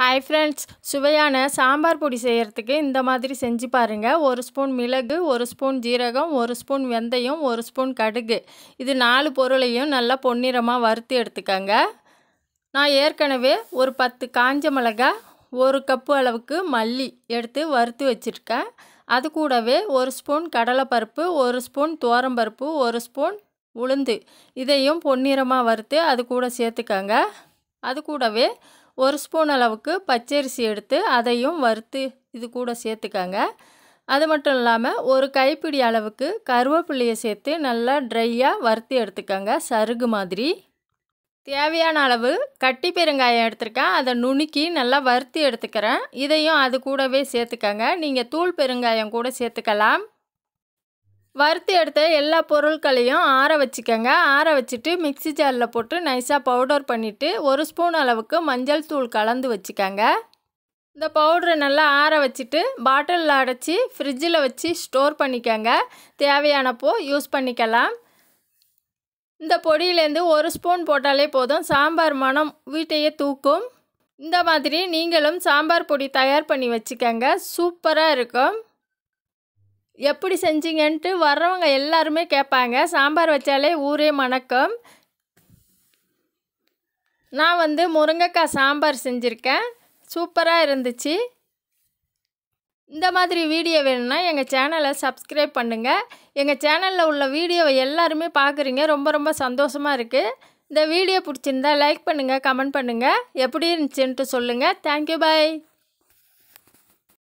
hi friends சுவையான சாம்பார் பொடி செய்கிறதுக்கு இந்த மாதிரி செஞ்சு பாருங்கள் ஒரு ஸ்பூன் மிளகு ஒரு ஸ்பூன் ஜீரகம் ஒரு ஸ்பூன் வெந்தயம் ஒரு ஸ்பூன் கடுகு இது நாலு பொருளையும் நல்லா பொன்னிறமாக வறுத்து எடுத்துக்கோங்க நான் ஏற்கனவே ஒரு பத்து காஞ்ச மிளகா ஒரு கப்பு அளவுக்கு மல்லி எடுத்து வறுத்து வச்சுருக்கேன் அது கூடவே ஒரு ஸ்பூன் கடலைப்பருப்பு ஒரு ஸ்பூன் தோரம்பருப்பு ஒரு ஸ்பூன் உளுந்து இதையும் பொன்னிறமாக வறுத்து அது கூட சேர்த்துக்கோங்க அது கூடவே ஒரு ஸ்பூன் அளவுக்கு பச்சரிசி எடுத்து அதையும் வறுத்து இது கூட சேர்த்துக்கங்க அது மட்டும் இல்லாமல் ஒரு கைப்பிடி அளவுக்கு கருவேப்பிள்ளையை சேர்த்து நல்லா ட்ரையாக வறுத்து எடுத்துக்கோங்க சருகு மாதிரி தேவையான அளவு கட்டி பெருங்காயம் எடுத்திருக்கேன் அதை நுணுக்கி நல்லா வறுத்து எடுத்துக்கிறேன் இதையும் அது கூடவே சேர்த்துக்கங்க நீங்கள் தூள் பெருங்காயம் கூட சேர்த்துக்கலாம் வறுத்து எடுத்த எல்லா பொருட்களையும் ஆற வச்சுக்கோங்க ஆற வச்சுட்டு மிக்சி ஜாரில் போட்டு நைஸாக பவுடர் பண்ணிவிட்டு ஒரு ஸ்பூன் அளவுக்கு மஞ்சள் தூள் கலந்து வச்சுக்கோங்க இந்த பவுடரை நல்லா ஆற வச்சுட்டு பாட்டிலில் அடைச்சி ஃப்ரிட்ஜில் வச்சு ஸ்டோர் பண்ணிக்கோங்க தேவையானப்போ யூஸ் பண்ணிக்கலாம் இந்த பொடியிலேருந்து ஒரு ஸ்பூன் போட்டாலே போதும் சாம்பார் மனம் வீட்டையே தூக்கும் இந்த மாதிரி நீங்களும் சாம்பார் பொடி தயார் பண்ணி வச்சுக்கோங்க சூப்பராக இருக்கும் எப்படி செஞ்சீங்கன்ட்டு வர்றவங்க எல்லாருமே கேட்பாங்க சாம்பார் வச்சாலே ஊரே மணக்கம் நான் வந்து முருங்கைக்காய் சாம்பார் செஞ்சுருக்கேன் சூப்பராக இருந்துச்சு இந்த மாதிரி வீடியோ வேணும்னா எங்கள் சேனலை சப்ஸ்கிரைப் பண்ணுங்கள் எங்கள் சேனலில் உள்ள வீடியோவை எல்லாருமே பார்க்குறீங்க ரொம்ப ரொம்ப சந்தோஷமாக இருக்குது இந்த வீடியோ பிடிச்சிருந்தா லைக் பண்ணுங்கள் கமெண்ட் பண்ணுங்கள் எப்படி இருந்துச்சுன்ட்டு சொல்லுங்கள் தேங்க்யூ பாய்